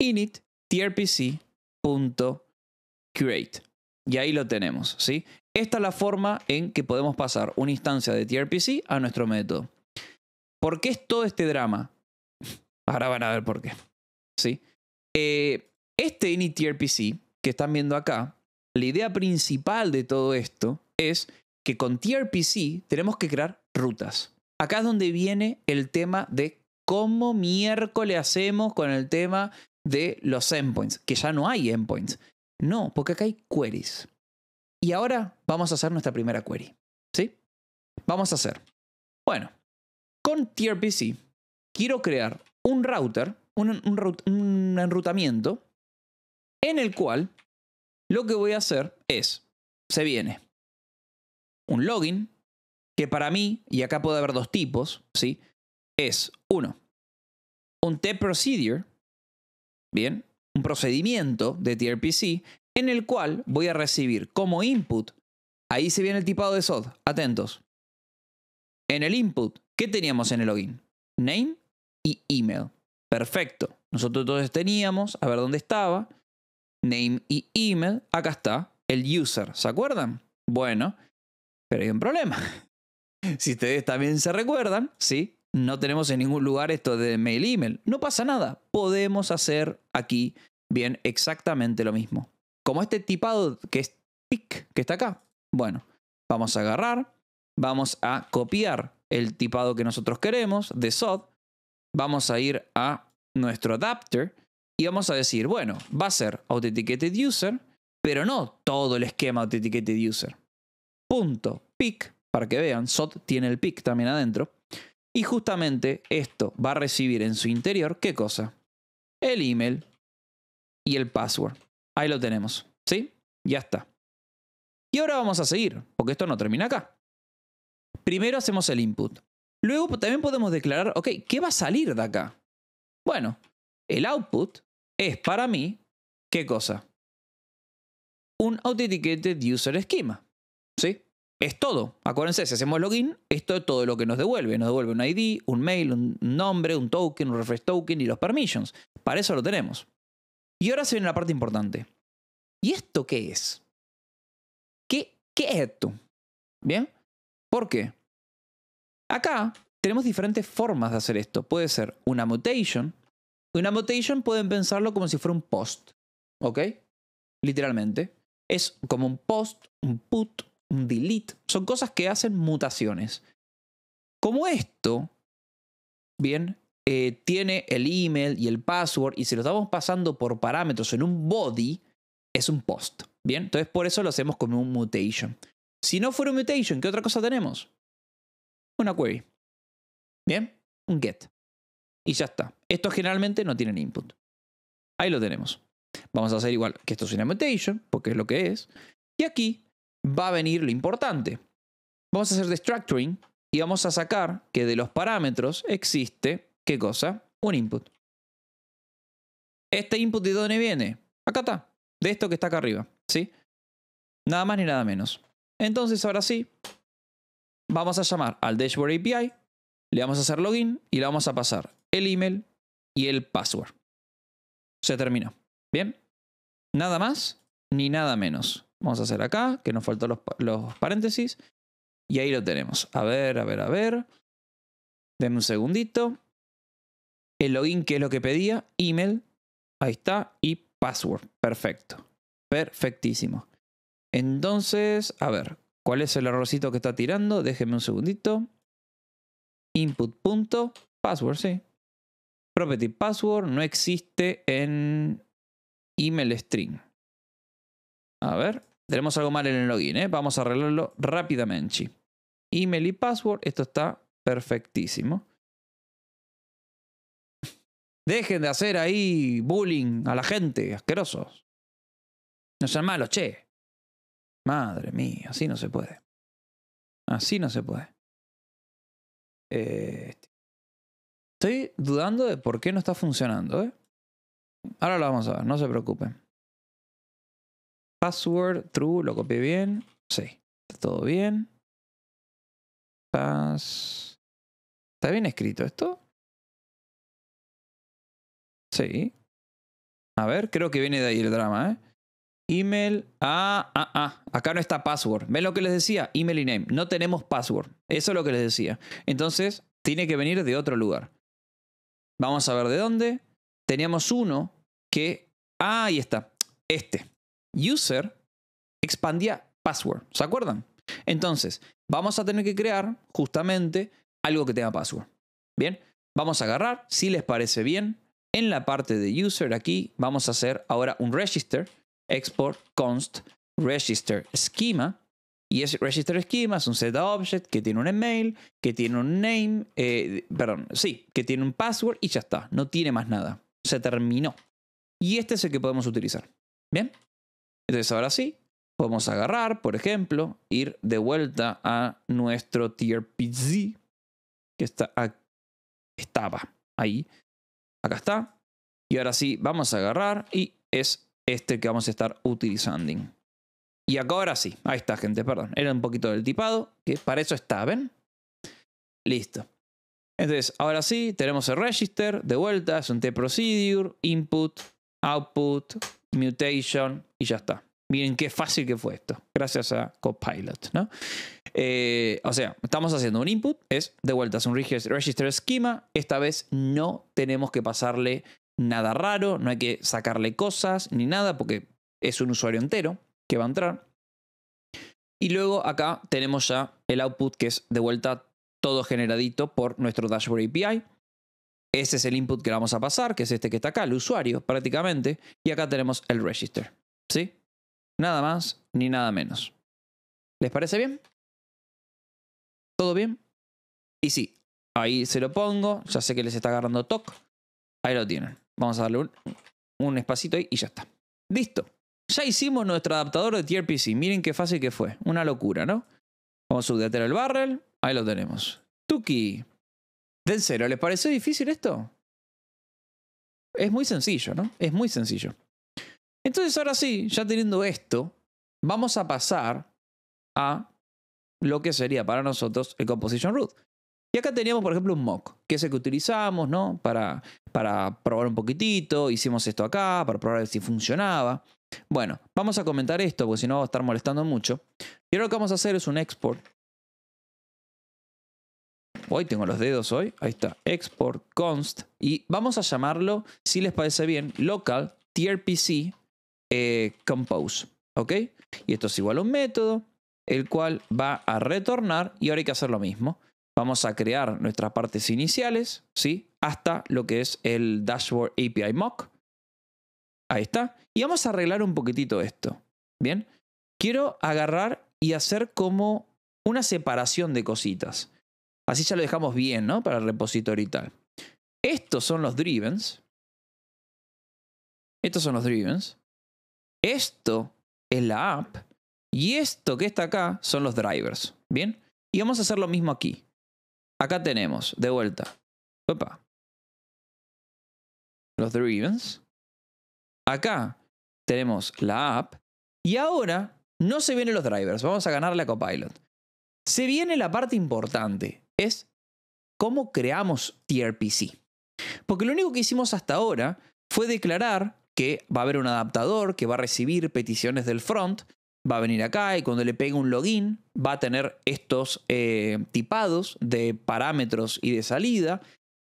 Init trpc.create. Y ahí lo tenemos. ¿sí? Esta es la forma en que podemos pasar una instancia de trpc a nuestro método. ¿Por qué es todo este drama? Ahora van a ver por qué. ¿Sí? Eh, este e que están viendo acá, la idea principal de todo esto es que con TRPC tenemos que crear rutas. Acá es donde viene el tema de cómo miércoles hacemos con el tema de los endpoints, que ya no hay endpoints. No, porque acá hay queries. Y ahora vamos a hacer nuestra primera query. ¿Sí? Vamos a hacer. Bueno, con tRPC quiero crear un router, un, enrutamiento, en el cual lo que voy a hacer es, se viene un login, que para mí, y acá puede haber dos tipos, ¿sí? Es uno, un T-procedure, bien, un procedimiento de tRPC, en el cual voy a recibir como input, ahí se viene el tipado de SOD, atentos, en el input, ¿qué teníamos en el login? Name y email. Perfecto. Nosotros todos teníamos, a ver dónde estaba, name y email. Acá está el user, ¿se acuerdan? Bueno, pero hay un problema. Si ustedes también se recuerdan, sí, no tenemos en ningún lugar esto de mail email. No pasa nada. Podemos hacer aquí bien exactamente lo mismo. Como este tipado que es pic, que está acá. Bueno, vamos a agarrar, vamos a copiar el tipado que nosotros queremos de SOD, vamos a ir a nuestro adapter y vamos a decir, bueno, va a ser authenticated user, pero no todo el esquema authenticated user. Punto pic, para que vean, SOD tiene el pic también adentro. Y justamente esto va a recibir en su interior, ¿qué cosa? El email y el password. Ahí lo tenemos, ¿sí? Ya está. Y ahora vamos a seguir, porque esto no termina acá. Primero hacemos el input. Luego también podemos declarar, ok, ¿qué va a salir de acá? Bueno, el output es para mí, ¿qué cosa? Un Authenticated User Schema. ¿Sí? Es todo. Acuérdense, si hacemos login, esto es todo lo que nos devuelve. Nos devuelve un ID, un mail, un nombre, un token, un refresh token y los permissions. Para eso lo tenemos. Y ahora se viene la parte importante. ¿Y esto qué es? ¿Qué, qué es esto? ¿Bien? ¿Por qué? Acá tenemos diferentes formas de hacer esto. Puede ser una mutation. Una mutation pueden pensarlo como si fuera un post. ¿Ok? Literalmente. Es como un post, un put, un delete. Son cosas que hacen mutaciones. Como esto, bien, eh, tiene el email y el password y si lo estamos pasando por parámetros en un body, es un post. Bien, entonces por eso lo hacemos como un mutation. Si no fuera un mutation, ¿qué otra cosa tenemos? Una query. ¿Bien? Un get. Y ya está. Esto generalmente no tienen input. Ahí lo tenemos. Vamos a hacer igual que esto es una mutation, porque es lo que es. Y aquí va a venir lo importante. Vamos a hacer destructuring y vamos a sacar que de los parámetros existe, ¿qué cosa? Un input. ¿Este input de dónde viene? Acá está. De esto que está acá arriba. ¿Sí? Nada más ni nada menos. Entonces, ahora sí, vamos a llamar al Dashboard API, le vamos a hacer login y le vamos a pasar el email y el password. Se terminó. Bien, nada más ni nada menos. Vamos a hacer acá, que nos faltó los, paréntesis. Y ahí lo tenemos. A ver, a ver, a ver. Denme un segundito. El login, que es lo que pedía, email, ahí está, y password. Perfecto. Perfectísimo. Entonces, a ver, ¿cuál es el errorcito que está tirando? Déjenme un segundito. Input password, sí. Property password no existe en email string. A ver, tenemos algo mal en el login, ¿eh? Vamos a arreglarlo rápidamente. Email y password, esto está perfectísimo. Dejen de hacer ahí bullying a la gente, asquerosos. No sean malos, che. Madre mía, así no se puede. Así no se puede. Este, estoy dudando de por qué no está funcionando. ¿eh? Ahora lo vamos a ver, no se preocupen. Password, true, lo copié bien. Sí, está todo bien. Pass ¿Está bien escrito esto? Sí. A ver, creo que viene de ahí el drama, ¿eh? Email. Ah, ah, ah. Acá no está password. ¿Ven lo que les decía? Email y name. No tenemos password. Eso es lo que les decía. Entonces, tiene que venir de otro lugar. Vamos a ver de dónde. Teníamos uno que. Ah, ahí está. Este. User expandía password. ¿Se acuerdan? Entonces, vamos a tener que crear justamente algo que tenga password. Bien, vamos a agarrar, si les parece bien, en la parte de user aquí vamos a hacer ahora un register export const register schema. Y ese register schema es un set object que tiene un email, que tiene un name, eh, perdón, sí, que tiene un password y ya está. No tiene más nada. Se terminó. Y este es el que podemos utilizar. Bien. Entonces ahora sí, podemos agarrar, por ejemplo, ir de vuelta a nuestro tier PZ que está estaba ahí. Acá está. Y ahora sí, vamos a agarrar y es este que vamos a estar utilizando. Y acá ahora sí, ahí está gente, perdón, era un poquito del tipado, que para eso está, ¿ven? Listo. Entonces, ahora sí, tenemos el register, de vuelta, es un T-procedure, input, output, mutation, y ya está. Miren qué fácil que fue esto, gracias a Copilot, ¿no? Eh, o sea, estamos haciendo un input, es de vuelta, es un register schema. Esta vez no tenemos que pasarle nada raro, no hay que sacarle cosas ni nada porque es un usuario entero que va a entrar. Y luego acá tenemos ya el output que es de vuelta todo generadito por nuestro dashboard API. Ese es el input que vamos a pasar, que es este que está acá, el usuario prácticamente. Y acá tenemos el register. ¿Sí? Nada más ni nada menos. ¿Les parece bien? ¿Todo bien? Y sí, ahí se lo pongo. Ya sé que les está agarrando TOC. Ahí lo tienen. Vamos a darle un, espacito ahí y ya está. Listo. Ya hicimos nuestro adaptador de tier PC. Miren qué fácil que fue. Una locura, ¿no? Vamos a subdeter el barrel. Ahí lo tenemos. Tuki. Del cero. ¿Les pareció difícil esto? Es muy sencillo, ¿no? Es muy sencillo. Entonces ahora sí, ya teniendo esto, vamos a pasar a lo que sería para nosotros el Composition Root. Y acá teníamos, por ejemplo, un mock, que es el que utilizamos, ¿no? Para, para probar un poquitito, hicimos esto acá, para probar si funcionaba. Bueno, vamos a comentar esto, porque si no va a estar molestando mucho. Y ahora lo que vamos a hacer es un export. Hoy tengo los dedos hoy, ahí está, export const. Y vamos a llamarlo, si les parece bien, local trpc eh, compose, ¿ok? Y esto es igual a un método, el cual va a retornar, y ahora hay que hacer lo mismo Vamos a crear nuestras partes iniciales, ¿sí? Hasta lo que es el dashboard API mock. Ahí está. Y vamos a arreglar un poquitito esto. Bien. Quiero agarrar y hacer como una separación de cositas. Así ya lo dejamos bien, ¿no? Para el repositorio y tal. Estos son los drivens. Estos son los drivens. Esto es la app. Y esto que está acá son los drivers. ¿Bien? Y vamos a hacer lo mismo aquí. Acá tenemos, de vuelta. Los drivens. Acá tenemos la app. Y ahora no se vienen los drivers. Vamos a ganar la copilot. Se viene la parte importante. Es cómo creamos TRPC. Porque lo único que hicimos hasta ahora fue declarar que va a haber un adaptador que va a recibir peticiones del front va a venir acá y cuando le pegue un login va a tener estos eh, tipados de parámetros y de salida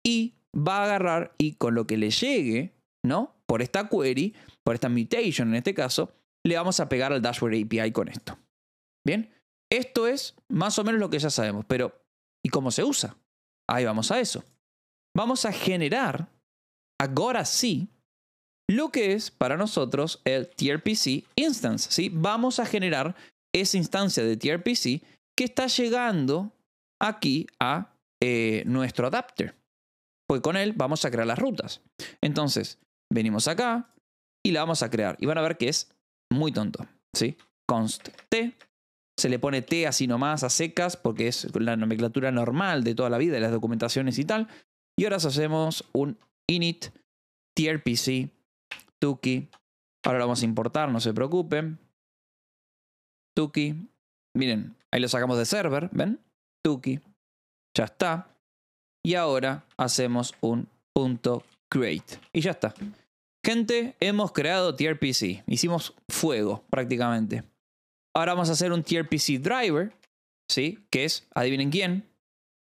y va a agarrar y con lo que le llegue, ¿no? Por esta query, por esta mutation en este caso, le vamos a pegar al dashboard API con esto. Bien, esto es más o menos lo que ya sabemos, pero ¿y cómo se usa? Ahí vamos a eso. Vamos a generar, ahora sí, lo que es para nosotros el TRPC instance. ¿sí? Vamos a generar esa instancia de TRPC que está llegando aquí a eh, nuestro adapter. Pues con él vamos a crear las rutas. Entonces, venimos acá y la vamos a crear. Y van a ver que es muy tonto. ¿sí? Const T. Se le pone T así nomás a secas porque es la nomenclatura normal de toda la vida, de las documentaciones y tal. Y ahora hacemos un init trpc Tuki. Ahora lo vamos a importar, no se preocupen. Tuki. Miren, ahí lo sacamos de server, ¿ven? Tuki. Ya está. Y ahora hacemos un punto create. Y ya está. Gente, hemos creado TRPC. Hicimos fuego prácticamente. Ahora vamos a hacer un TRPC driver, ¿sí? Que es, adivinen quién.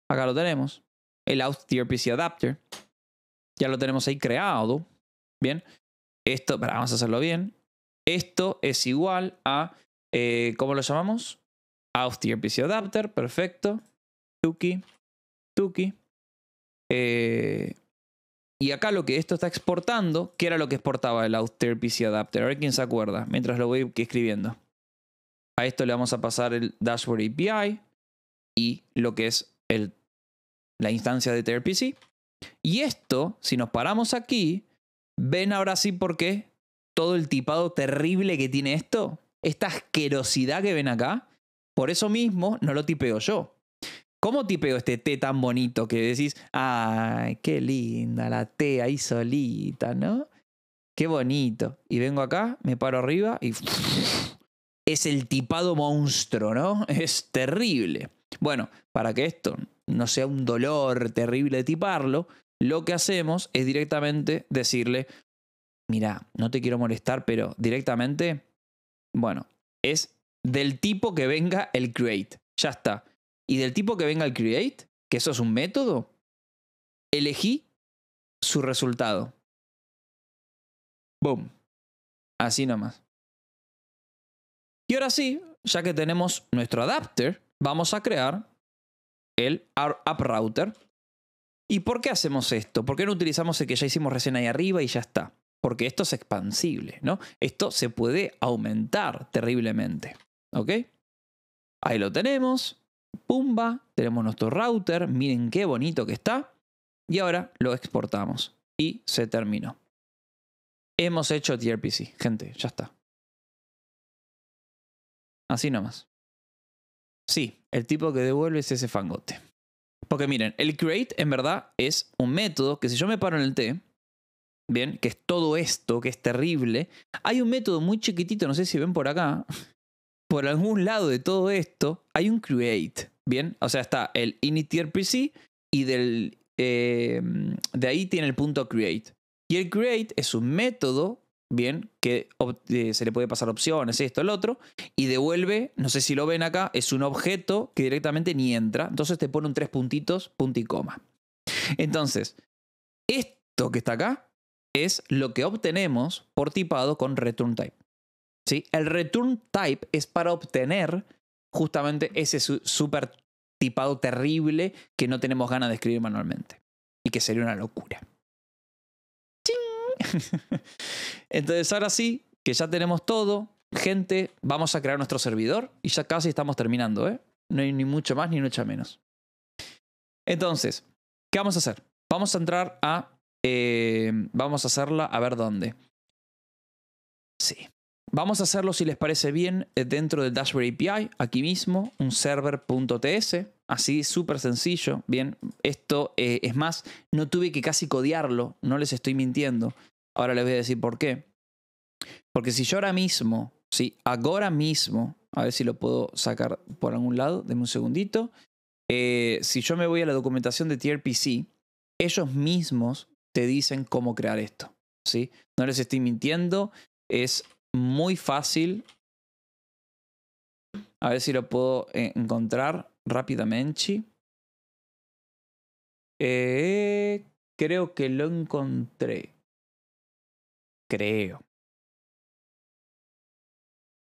Acá lo tenemos. El out TRPC adapter. Ya lo tenemos ahí creado. Bien. Esto, vamos a hacerlo bien. Esto es igual a, eh, ¿cómo lo llamamos? Austere PC Adapter, perfecto. Tuki, Tuki. Eh, y acá lo que esto está exportando, ¿qué era lo que exportaba el Austere PC Adapter? A ver quién se acuerda, mientras lo voy escribiendo. A esto le vamos a pasar el Dashboard API y lo que es el, la instancia de TRPC. Y esto, si nos paramos aquí, ¿Ven ahora sí por qué? Todo el tipado terrible que tiene esto, esta asquerosidad que ven acá, por eso mismo no lo tipeo yo. ¿Cómo tipeo este té tan bonito que decís, ay, qué linda la té ahí solita, ¿no? Qué bonito. Y vengo acá, me paro arriba y es el tipado monstruo, ¿no? Es terrible. Bueno, para que esto no sea un dolor terrible de tiparlo, lo que hacemos es directamente decirle, mira, no te quiero molestar, pero directamente, bueno, es del tipo que venga el create. Ya está. Y del tipo que venga el create, que eso es un método, elegí su resultado. Boom. Así nomás. Y ahora sí, ya que tenemos nuestro adapter, vamos a crear el app router ¿Y por qué hacemos esto? ¿Por qué no utilizamos el que ya hicimos recién ahí arriba y ya está? Porque esto es expansible, ¿no? Esto se puede aumentar terriblemente, ¿ok? Ahí lo tenemos, pumba, tenemos nuestro router, miren qué bonito que está, y ahora lo exportamos y se terminó. Hemos hecho tRPC, gente, ya está. Así nomás. Sí, el tipo que devuelve es ese fangote. Porque miren, el create en verdad es un método que si yo me paro en el T, bien, que es todo esto, que es terrible, hay un método muy chiquitito, no sé si ven por acá, por algún lado de todo esto, hay un create, bien, o sea, está el initRPC y del, eh, de ahí tiene el punto create. Y el create es un método bien, que eh, se le puede pasar opciones, esto, el otro, y devuelve, no sé si lo ven acá, es un objeto que directamente ni entra, entonces te pone un tres puntitos, punto y coma. Entonces, esto que está acá es lo que obtenemos por tipado con return type. ¿Sí? El return type es para obtener justamente ese super tipado terrible que no tenemos ganas de escribir manualmente y que sería una locura. Entonces, ahora sí, que ya tenemos todo, gente, vamos a crear nuestro servidor y ya casi estamos terminando, ¿eh? No hay ni mucho más ni mucho menos. Entonces, ¿qué vamos a hacer? Vamos a entrar a... Eh, vamos a hacerla a ver dónde. Sí. Vamos a hacerlo, si les parece bien, eh, dentro del Dashboard API, aquí mismo, un server.ts así súper sencillo. Bien, esto eh, es más, no tuve que casi codearlo, no les estoy mintiendo. Ahora les voy a decir por qué. Porque si yo ahora mismo, si ahora mismo, a ver si lo puedo sacar por algún lado, denme un segundito. Eh, si yo me voy a la documentación de TRPC, ellos mismos te dicen cómo crear esto. ¿sí? No les estoy mintiendo, es muy fácil. A ver si lo puedo eh, encontrar rápidamente. Eh, creo que lo encontré. Creo.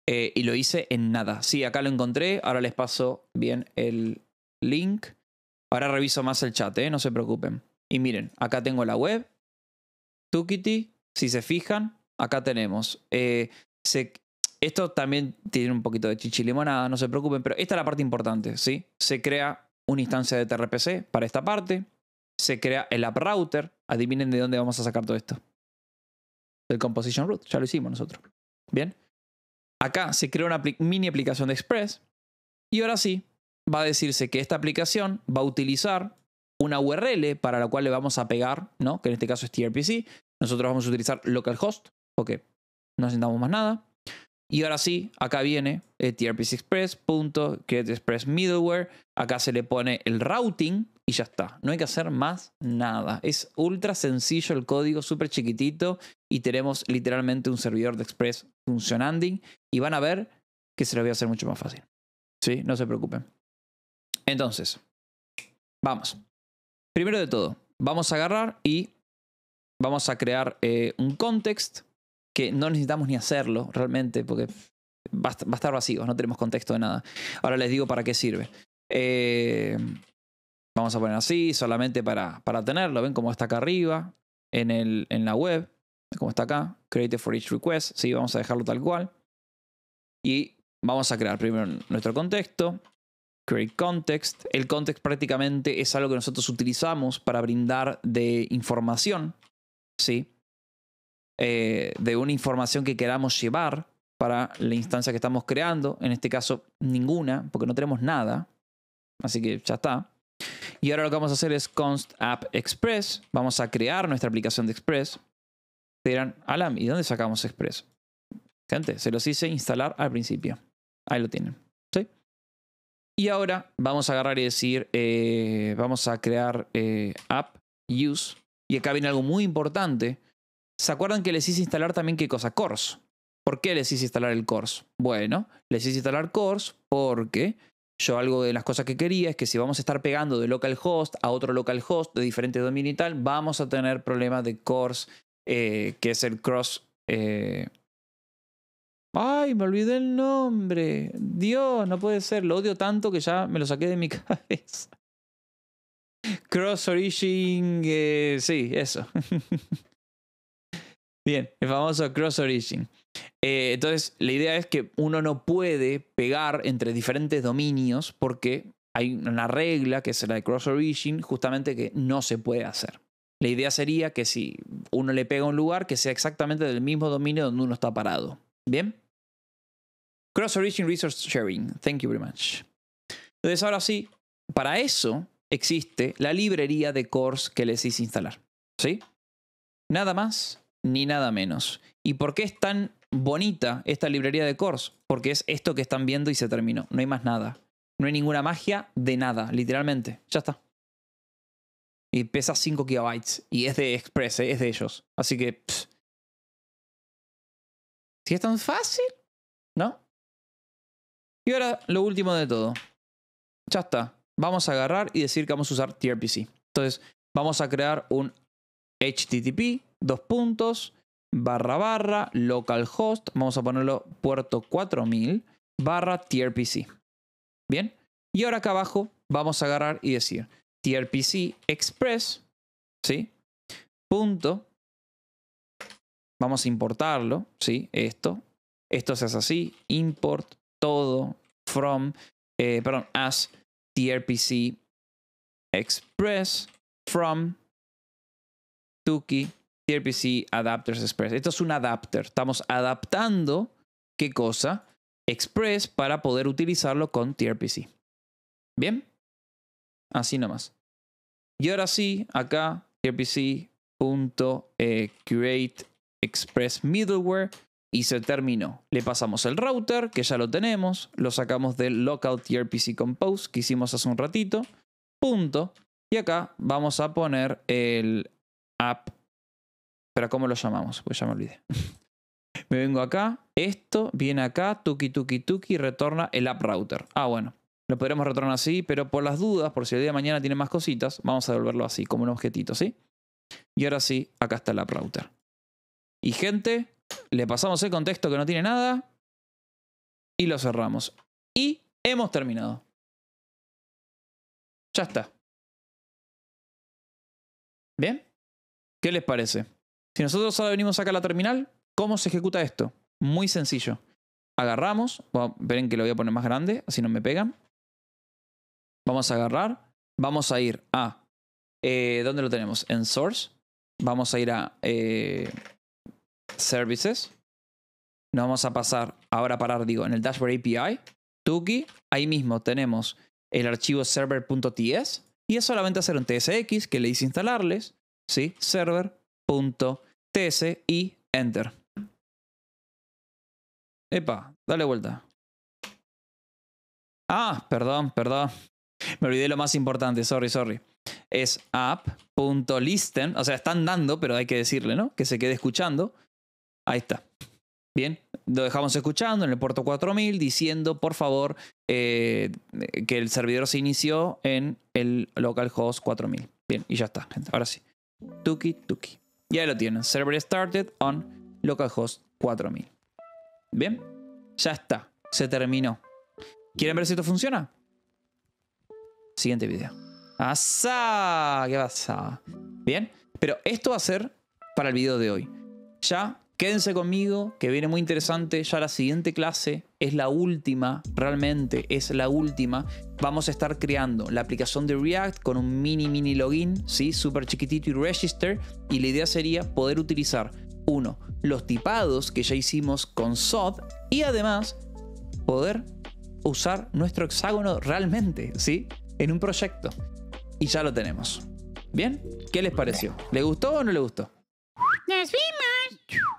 Eh, y lo hice en nada. Sí, acá lo encontré. Ahora les paso bien el link. Ahora reviso más el chat, eh, no se preocupen. Y miren, acá tengo la web. Tukiti, si se fijan, acá tenemos. Esto también tiene un poquito de limonada, no se preocupen, pero esta es la parte importante, ¿sí? Se crea una instancia de TRPC para esta parte, se crea el app router, adivinen de dónde vamos a sacar todo esto. El composition root, ya lo hicimos nosotros. Bien. Acá se crea una mini aplicación de Express y ahora sí va a decirse que esta aplicación va a utilizar una URL para la cual le vamos a pegar, ¿no? Que en este caso es TRPC. Nosotros vamos a utilizar localhost porque no necesitamos más nada. Y ahora sí, acá viene eh, TRPC Express, Express Middleware. Acá se le pone el routing y ya está. No hay que hacer más nada. Es ultra sencillo el código, súper chiquitito. Y tenemos literalmente un servidor de Express funcionando. Y van a ver que se lo voy a hacer mucho más fácil. ¿Sí? No se preocupen. Entonces, vamos. Primero de todo, vamos a agarrar y vamos a crear eh, un context no necesitamos ni hacerlo realmente, porque va a estar vacío, no tenemos contexto de nada. Ahora les digo para qué sirve. Eh, vamos a poner así, solamente para, para tenerlo. ¿Ven cómo está acá arriba en, el, en la web? Como está acá, create for each request. Sí, vamos a dejarlo tal cual. Y vamos a crear primero nuestro contexto. Create context. El context prácticamente es algo que nosotros utilizamos para brindar de información. ¿sí? Eh, de una información que queramos llevar para la instancia que estamos creando. En este caso, ninguna, porque no tenemos nada. Así que ya está. Y ahora lo que vamos a hacer es const app express. Vamos a crear nuestra aplicación de express. Te Alam, ¿y dónde sacamos express? Gente, se los hice instalar al principio. Ahí lo tienen. ¿Sí? Y ahora vamos a agarrar y decir, eh, vamos a crear eh, app use. Y acá viene algo muy importante ¿Se acuerdan que les hice instalar también qué cosa? Course. ¿Por qué les hice instalar el Course? Bueno, les hice instalar Course porque yo algo de las cosas que quería es que si vamos a estar pegando de localhost a otro localhost de diferente dominio y tal, vamos a tener problemas de Course, eh, que es el cross... Eh, Ay, me olvidé el nombre. Dios, no puede ser. Lo odio tanto que ya me lo saqué de mi cabeza. Cross Origin, eh, sí, eso. Bien, el famoso cross origin. Eh, entonces, la idea es que uno no puede pegar entre diferentes dominios porque hay una regla que es la de cross origin, justamente que no se puede hacer. La idea sería que si uno le pega un lugar, que sea exactamente del mismo dominio donde uno está parado. ¿Bien? Cross Origin Resource Sharing. Thank you very much. Entonces, ahora sí, para eso existe la librería de cores que les hice instalar. ¿Sí? Nada más ni nada menos. ¿Y por qué es tan bonita esta librería de cores? Porque es esto que están viendo y se terminó. No hay más nada. No hay ninguna magia de nada, literalmente. Ya está. Y pesa 5 gigabytes. Y es de Express, eh, es de ellos. Así que... Si es tan fácil, ¿no? Y ahora lo último de todo. Ya está. Vamos a agarrar y decir que vamos a usar tRPC. Entonces, vamos a crear un HTTP dos puntos, barra barra, localhost, vamos a ponerlo puerto 4000, barra tierpc. Bien, y ahora acá abajo vamos a agarrar y decir tierpc express, ¿sí? Punto. Vamos a importarlo, ¿sí? Esto. Esto se hace así, import todo from, eh, perdón, as trpc express from tuki TRPC Adapters Express. Esto es un adapter. Estamos adaptando qué cosa Express para poder utilizarlo con tRPC. Bien, así nomás. Y ahora sí, acá eh, Create. Express Middleware y se terminó. Le pasamos el router, que ya lo tenemos, lo sacamos del local tRPC compose que hicimos hace un ratito, punto. Y acá vamos a poner el app pero ¿cómo lo llamamos? Pues ya me olvidé. me vengo acá, esto viene acá, tuki tuki tuki, retorna el app router. Ah, bueno, lo podremos retornar así, pero por las dudas, por si el día de mañana tiene más cositas, vamos a devolverlo así, como un objetito, ¿sí? Y ahora sí, acá está el app router. Y gente, le pasamos el contexto que no tiene nada y lo cerramos. Y hemos terminado. Ya está. ¿Bien? ¿Qué les parece? Si nosotros ahora venimos acá a la terminal, ¿cómo se ejecuta esto? Muy sencillo. Agarramos, ven que lo voy a poner más grande, así no me pegan. Vamos a agarrar, vamos a ir a, eh, ¿dónde lo tenemos? En Source. Vamos a ir a eh, Services. Nos vamos a pasar ahora a parar, digo, en el Dashboard API. Tuki, ahí mismo tenemos el archivo server.ts y es solamente hacer un TSX que le dice instalarles, ¿sí? Server .ts y enter. Epa, dale vuelta. Ah, perdón, perdón. Me olvidé lo más importante, sorry, sorry. Es app.listen, o sea, están dando, pero hay que decirle, ¿no? Que se quede escuchando. Ahí está. Bien, lo dejamos escuchando en el puerto 4000 diciendo, por favor, eh, que el servidor se inició en el localhost 4000. Bien, y ya está, gente. Ahora sí. Tuki, tuki. Y ahí lo tienen. Server started on localhost 4000. Bien. Ya está. Se terminó. ¿Quieren ver si esto funciona? Siguiente video. ¡Asá! ¿Qué pasa? Bien. Pero esto va a ser para el video de hoy. Ya Quédense conmigo, que viene muy interesante. Ya la siguiente clase es la última, realmente es la última. Vamos a estar creando la aplicación de React con un mini, mini login, ¿sí? Súper chiquitito y register. Y la idea sería poder utilizar, uno, los tipados que ya hicimos con SOD y además poder usar nuestro hexágono realmente, ¿sí? En un proyecto. Y ya lo tenemos. ¿Bien? ¿Qué les pareció? ¿Le gustó o no le gustó? Nos vimos.